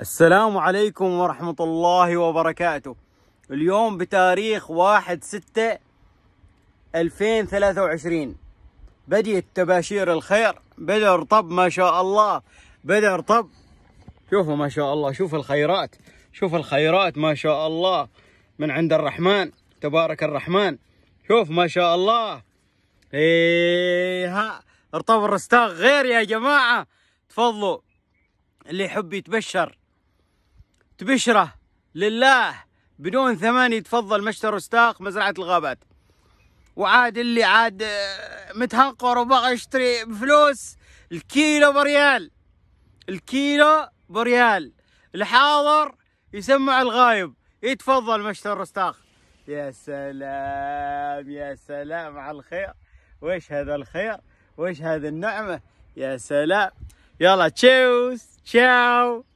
السلام عليكم ورحمة الله وبركاته اليوم بتاريخ واحد ستة 2023 بديت تباشير الخير بدأ رطب ما شاء الله بدأ رطب شوفوا ما شاء الله شوف الخيرات شوف الخيرات ما شاء الله من عند الرحمن تبارك الرحمن شوف ما شاء الله ايه ها رطب الرستاق غير يا جماعة تفضلوا اللي يحب يتبشر تبشره لله بدون ثمن يتفضل مشتر وستاق مزرعه الغابات وعاد اللي عاد آه، متهنقر وبغى يشتري بفلوس الكيلو بريال الكيلو بريال الحاضر يسمع الغايب يتفضل مشتر رستاخ يا سلام يا سلام على الخير وش هذا الخير وش هذا النعمة يا سلام يلا تشيوس تشاو